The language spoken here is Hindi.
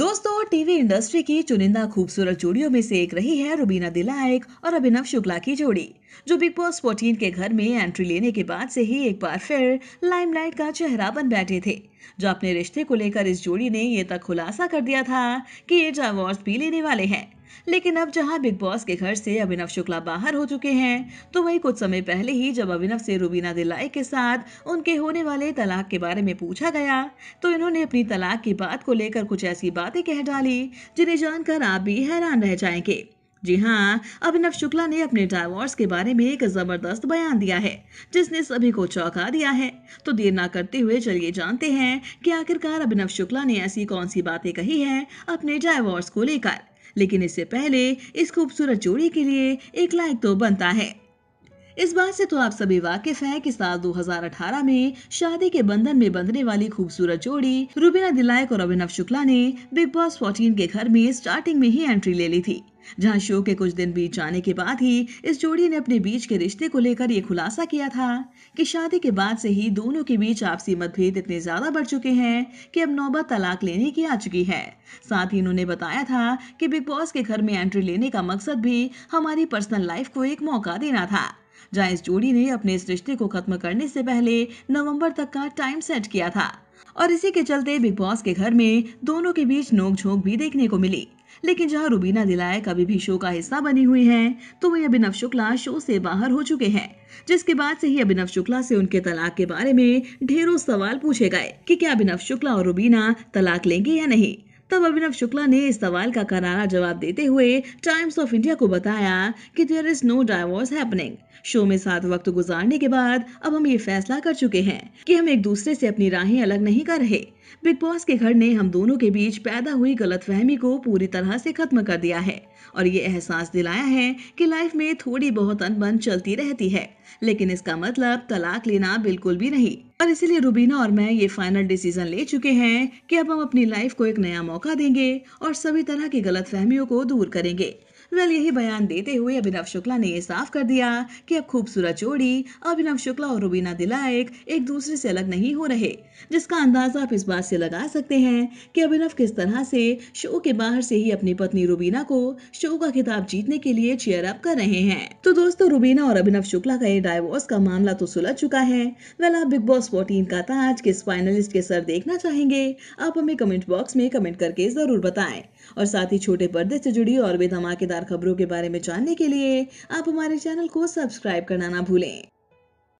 दोस्तों टीवी इंडस्ट्री की चुनिंदा खूबसूरत जोड़ियों में से एक रही है रुबीना दिलायक और अभिनव शुक्ला की जोड़ी जो बिग बॉस फोर्टीन के घर में एंट्री लेने के बाद से ही एक बार फिर लाइमलाइट का चेहरा बन बैठे थे जो अपने रिश्ते को लेकर इस जोड़ी ने ये तक खुलासा कर दिया था कि ये अवार्ड भी लेने वाले हैं लेकिन अब जहां बिग बॉस के घर से अभिनव शुक्ला बाहर हो चुके हैं तो वही कुछ समय पहले ही जब अभिनव से रूबीना दिलाई के साथ उनके होने वाले तलाक के बारे में पूछा गया तो इन्होंने अपनी तलाक की बात को लेकर कुछ ऐसी बातें कह डाली जिन्हें जानकर आप भी हैरान रह जाएंगे जी हाँ अभिनव शुक्ला ने अपने डाइवोर्स के बारे में एक जबरदस्त बयान दिया है जिसने सभी को चौंका दिया है तो देर ना करते हुए चलिए जानते हैं कि आखिरकार अभिनव शुक्ला ने ऐसी कौन सी बातें कही हैं अपने डाइवोर्स को लेकर लेकिन इससे पहले इस खूबसूरत जोड़ी के लिए एक लाइक तो बनता है इस बात से तो आप सभी वाकिफ हैं कि साल 2018 में शादी के बंधन में बंधने वाली खूबसूरत जोड़ी रुबीना दिलायक और अभिनव शुक्ला ने बिग बॉस 14 के घर में स्टार्टिंग में ही एंट्री ले ली थी जहां शो के कुछ दिन बीत जाने के बाद ही इस जोड़ी ने अपने बीच के रिश्ते को लेकर ये खुलासा किया था कि शादी के बाद से ही दोनों के बीच आपसी मतभेद इतने ज्यादा बढ़ चुके हैं कि अब नौबत तलाक लेने की आ चुकी है साथ ही इन्होंने बताया था कि बिग बॉस के घर में एंट्री लेने का मकसद भी हमारी पर्सनल लाइफ को एक मौका देना था जहां इस जोड़ी ने अपने इस रिश्ते को खत्म करने से पहले नवंबर तक का टाइम सेट किया था और इसी के चलते बिग बॉस के घर में दोनों के बीच नोकझोंक भी देखने को मिली लेकिन जहां रुबीना दिलाय कभी भी शो का हिस्सा बनी हुई है तो वही अभिनव शुक्ला शो से बाहर हो चुके हैं जिसके बाद से ही अभिनव शुक्ला से उनके तलाक के बारे में ढेरों सवाल पूछे गए कि क्या अभिनव शुक्ला और रुबीना तलाक लेंगे या नहीं तब अभिनव शुक्ला ने इस सवाल का करारा जवाब देते हुए टाइम्स ऑफ इंडिया को बताया कि there is no divorce happening show में सात वक्त गुजारने के बाद अब हम ये फैसला कर चुके हैं कि हम एक दूसरे से अपनी राहें अलग नहीं कर रहे बिग बॉस के घर ने हम दोनों के बीच पैदा हुई गलतफहमी को पूरी तरह से खत्म कर दिया है और ये एहसास दिलाया है कि लाइफ में थोड़ी बहुत अनबन चलती रहती है लेकिन इसका मतलब तलाक लेना बिल्कुल भी नहीं और इसीलिए रूबीना और मैं ये फाइनल डिसीजन ले चुके हैं कि अब हम अपनी लाइफ को एक नया मौका देंगे और सभी तरह की गलत फहमियों को दूर करेंगे वेल यही बयान देते हुए अभिनव शुक्ला ने यह साफ कर दिया कि अब खूबसूरत जोड़ी अभिनव शुक्ला और रुबीना दिलायक एक दूसरे से अलग नहीं हो रहे जिसका अंदाजा आप इस बात से लगा सकते हैं कि अभिनव किस तरह से शो के बाहर से ही अपनी पत्नी रुबीना को शो का खिताब जीतने के लिए चेयर अप कर रहे हैं तो दोस्तों रुबीना और अभिनव शुक्ला का ये डाइवोर्स का मामला तो सुलझ चुका है वेल आप बिग बॉस फोर्टीन का ताज किस फाइनलिस्ट के सर देखना चाहेंगे आप हमें कमेंट बॉक्स में कमेंट करके जरूर बताएं और साथ ही छोटे पर्दे से जुड़ी और भी धमाकेदार खबरों के बारे में जानने के लिए आप हमारे चैनल को सब्सक्राइब करना ना भूलें